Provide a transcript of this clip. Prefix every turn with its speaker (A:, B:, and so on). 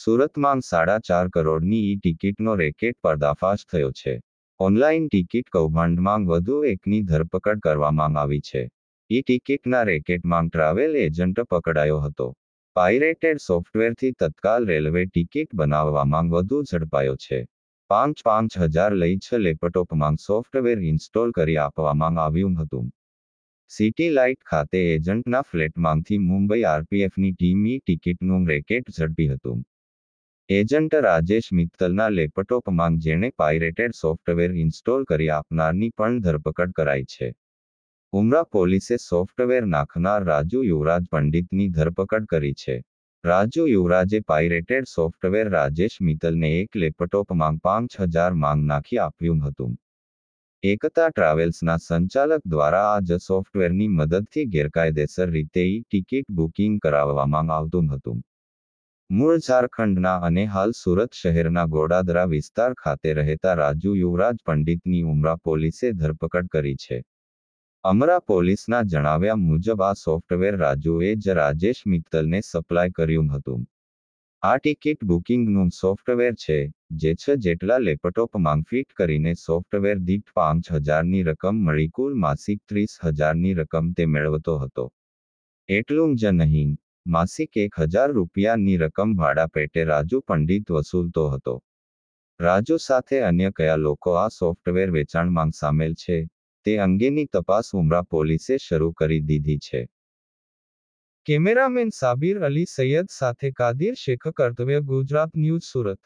A: સુરતમાં સાડા ચાર કરોડની ઈ ટિકિટનો રેકેટ પર્દાફાશ થયો છે ઓનલાઈન ટિકિટ કૌભાંડમાં વધુ એકની ધરપકડ કરવામાં આવી છે ઈ ટિકિટના રેકેટમાં ટ્રાવેલ એજન્ટ પકડાયો હતો પાઇરેટેડ સોફ્ટવેરથી તત્કાલ રેલવે ટિકિટ બનાવવામાં વધુ ઝડપાયો છે પાંચ પાંચ હજાર લઈ છ લેપટોપમાં સોફ્ટવેર ઇન્સ્ટોલ કરી આપવામાં આવ્યું હતું સિટી લાઇટ ખાતે એજન્ટના ફ્લેટમાંથી મુંબઈ આરપીએફની ટીમની ટિકિટનું રેકેટ ઝડપી હતું એજન્ટ રાજેશ મિત્તલના લેપટોપ જેણે પાયરેટેડ સોફ્ટવેર ઇન્સ્ટોલ કરી આપનારની પણ ધરપકડ કરાઈ છે ઉમરા પોલીસે સોફ્ટવેર નાખનાર રાજુ યુવરાજ પંડિતની ધરપકડ કરી છે રાજુ યુવરાજે પાયરેટેડ સોફ્ટવેર રાજેશ મિત્તલને એક લેપટોપ પાંચ હજાર માંગ નાખી આપ્યું હતું એકતા ટ્રાવેલ્સના સંચાલક દ્વારા આ જ સોફ્ટવેરની મદદથી ગેરકાયદેસર રીતે ટિકિટ બુકિંગ કરાવવામાં આવતું હતું મૂળ ઝારખંડના અને હાલ સુરત શહેરના ગોડાદરા વિસ્તાર ખાતે રહેતા રાજુ યુવરાજ પંડિતની ઉમરા પોલીસે ધરપકડ કરી છે અમરા પોલીસના જણાવ્યા મુજબ આ સોફ્ટવેર રાજુએ જ રાજેશ મિત્તલને સપ્લાય કર્યું હતું આ ટિકિટ બુકિંગનું સોફ્ટવેર છે જે છ જેટલા લેપટોપ માંગફીટ કરીને સોફ્ટવેર દીઠ પાંચ હજારની રકમ મળી કુલ માસિક ત્રીસ હજારની રકમ તે મેળવતો હતો એટલું જ નહીં માસિક એક હજાર રૂપિયાની રકમ ભાડા પેટે રાજુ પંડિત વસૂલતો હતો રાજુ સાથે અન્ય કયા લોકો આ સોફ્ટવેર વેચાણમાં સામેલ છે તે અંગેની તપાસ ઉમરા પોલીસે શરૂ કરી દીધી છે કેમેરામેન સાબિર અલી સૈયદ સાથે કાદિર શેખ કર્તવ્ય ગુજરાત ન્યૂઝ સુરત